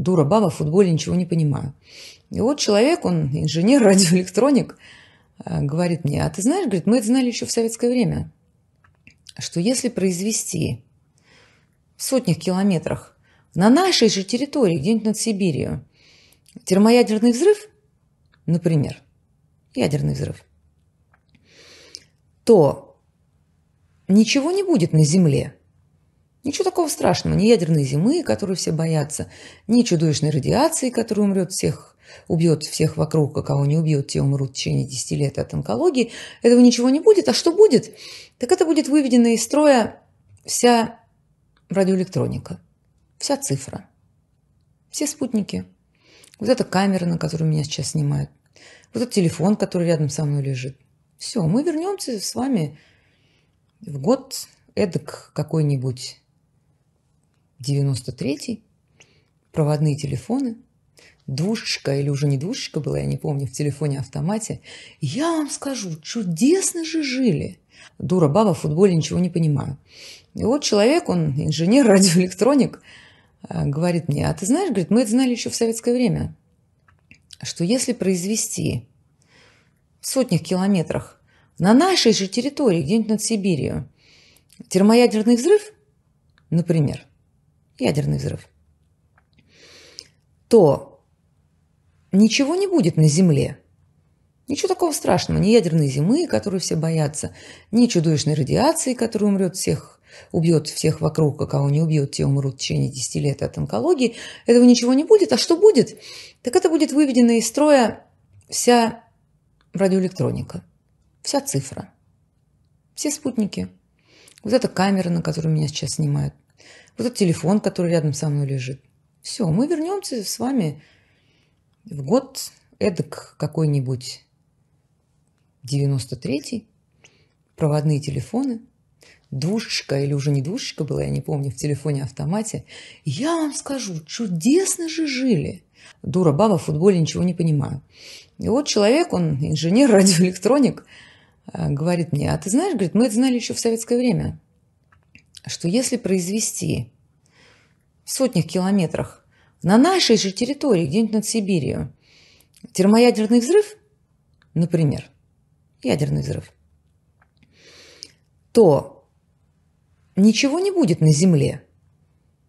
дура баба в футболе, ничего не понимаю. И вот человек, он инженер, радиоэлектроник, э, говорит мне, а ты знаешь, говорит, мы это знали еще в советское время, что если произвести в сотнях километрах на нашей же территории, где-нибудь над Сибирью, термоядерный взрыв, например, ядерный взрыв, то ничего не будет на Земле – Ничего такого страшного, ни ядерной зимы, которую все боятся, ни чудовищной радиации, которая умрет всех, убьет всех вокруг, а кого не убьет, те умрут в течение 10 лет от онкологии. Этого ничего не будет. А что будет? Так это будет выведена из строя вся радиоэлектроника, вся цифра, все спутники. Вот эта камера, на которую меня сейчас снимают, вот этот телефон, который рядом со мной лежит. Все, мы вернемся с вами в год эдак какой-нибудь 93-й, проводные телефоны, двушечка или уже не двушечка была, я не помню, в телефоне-автомате. Я вам скажу, чудесно же жили. Дура баба, в футболе ничего не понимаю. И вот человек, он инженер, радиоэлектроник, э, говорит мне, а ты знаешь, говорит, мы это знали еще в советское время, что если произвести в сотнях километрах на нашей же территории, где-нибудь над Сибирью, термоядерный взрыв, например, ядерный взрыв, то ничего не будет на Земле. Ничего такого страшного. Ни ядерной зимы, которую все боятся, ни чудовищной радиации, которая умрет всех, убьет всех вокруг, а кого не убьет, те умрут в течение 10 лет от онкологии. Этого ничего не будет. А что будет? Так это будет выведена из строя вся радиоэлектроника, вся цифра, все спутники. Вот эта камера, на которую меня сейчас снимают – вот этот телефон, который рядом со мной лежит. Все, мы вернемся с вами в год эдак какой-нибудь 93-й, проводные телефоны, двушечка или уже не двушечка была, я не помню, в телефоне-автомате. Я вам скажу, чудесно же жили. Дура баба в футболе ничего не понимаю. И вот человек, он инженер, радиоэлектроник, э, говорит мне, а ты знаешь, говорит, мы это знали еще в советское время что если произвести в сотнях километрах на нашей же территории, где-нибудь над Сибирью, термоядерный взрыв, например, ядерный взрыв, то ничего не будет на Земле –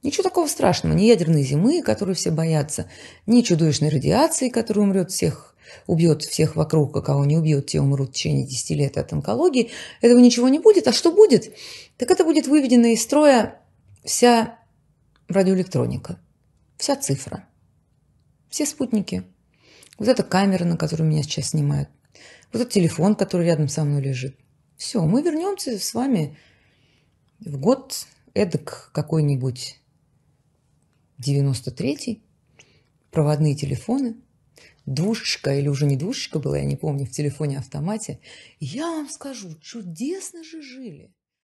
Ничего такого страшного, ни ядерной зимы, которую все боятся, ни чудовищной радиации, которая умрет всех, убьет всех вокруг, а кого не убьет, те умрут в течение 10 лет от онкологии. Этого ничего не будет. А что будет? Так это будет выведена из строя вся радиоэлектроника, вся цифра, все спутники. Вот эта камера, на которую меня сейчас снимают, вот этот телефон, который рядом со мной лежит. Все, мы вернемся с вами в год эдак какой-нибудь 93-й, проводные телефоны, душечка или уже не душечка была, я не помню, в телефоне-автомате. Я вам скажу, чудесно же жили.